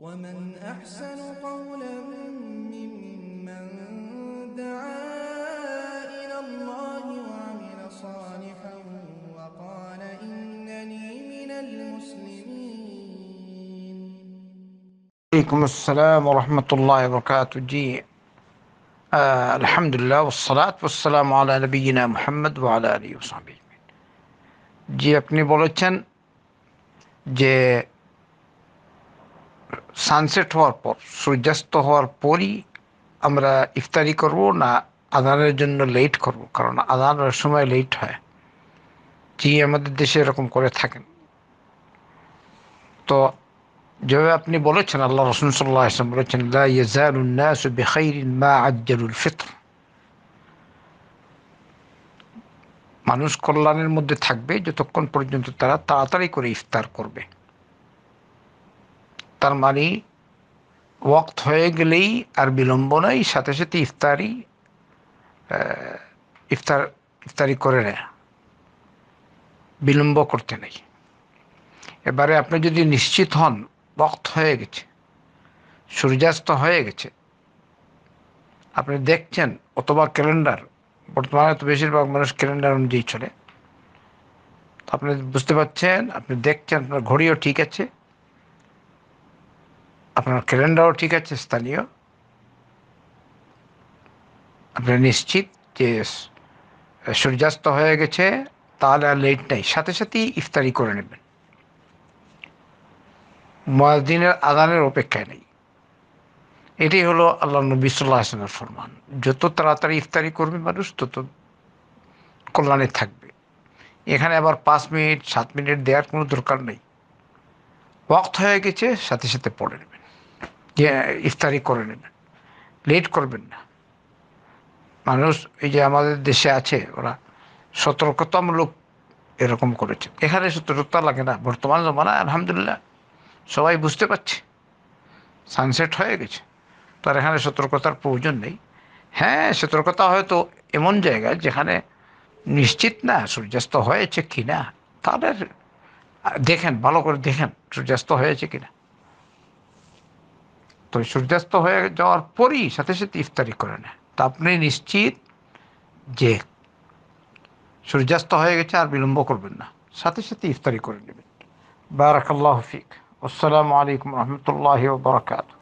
ومن أحسن قولا ممن دعا إلى الله وعمل صالحا وقال إنني من المسلمين عليكم السلام ورحمة الله وبركاته جي آه الحمد لله والصلاة والسلام على نبينا محمد وعلى آله وصحبه جي أبني بولتشن جي sunset হওয়ার পর সূর্যাস্ত হওয়ার পরই আমরা ইফতারি করব না আদানের জন্য লেট করব কারণ আদানের সময় লেট হয় জি আমাদের দেশে এরকম করে থাকেন তো যেভাবে আপনি বলেছেন আল্লাহ রসুল সাল্লাহ আসলাম বলেছেন ফিতর মানুষ কল্যাণের মধ্যে থাকবে যতক্ষণ পর্যন্ত তারা তাড়াতাড়ি করে ইফতার করবে তার মানে ওয়াক্ত হয়ে গেলেই আর বিলম্ব নাই সাথে সাথে ইফতারি ইফতার ইফতারি করে নেয় বিলম্ব করতে নেই এবারে আপনি যদি নিশ্চিত হন বক্ত হয়ে গেছে সূর্যাস্ত হয়ে গেছে আপনি দেখছেন অথবা ক্যালেন্ডার বর্তমানে তো বেশিরভাগ মানুষ ক্যালেন্ডার অনুযায়ী চলে আপনি বুঝতে পারছেন আপনি দেখছেন আপনার ঘড়িও ঠিক আছে আপনার ক্যালেন্ডারও ঠিক আছে স্থানীয় আপনি নিশ্চিত যে সূর্যাস্ত হয়ে গেছে তাহলে আর লেট নাই সাথে সাথেই ইফতারি করে নেবেন মহাজদিনের আদানের অপেক্ষায় নেই এটাই হলো আল্লাহ নবী সাল্লাহ হাসানের ফরমান যত তাড়াতাড়ি ইফতারি করবে মানুষ তত কল্যাণে থাকবে এখানে আবার পাঁচ মিনিট সাত মিনিট দেওয়ার কোনো দরকার নেই ওয়াক্ত হয়ে গেছে সাথে সাথে পড়ে নেবেন যে ইফতারি করে নেন লেট করবেন না মানুষ এই যে আমাদের দেশে আছে ওরা সতর্কতামূলক এরকম করেছে এখানে সতর্কতা লাগে না বর্তমান জমানায় আলহামদুলিল্লাহ সবাই বুঝতে পারছে সানসেট হয়ে গেছে তার এখানে সতর্কতার প্রয়োজন নেই হ্যাঁ সতর্কতা হয়তো এমন জায়গায় যেখানে নিশ্চিত না সূর্যাস্ত হয়েছে কি না তাদের দেখেন ভালো করে দেখেন সূর্যাস্ত হয়েছে কি না তো সূর্যাস্ত হয়ে যাওয়ার পরই সাথে সাথে ইফতারি করে নেয় তো আপনি নিশ্চিত যে সূর্যাস্ত হয়ে গেছে আর বিলম্ব করবেন না সাথে সাথে ইফতারি করে নেবেন বারাকাল্লাহ ফিক আসসালামু আলাইকুম রহমতুল্লাহ বারকাতু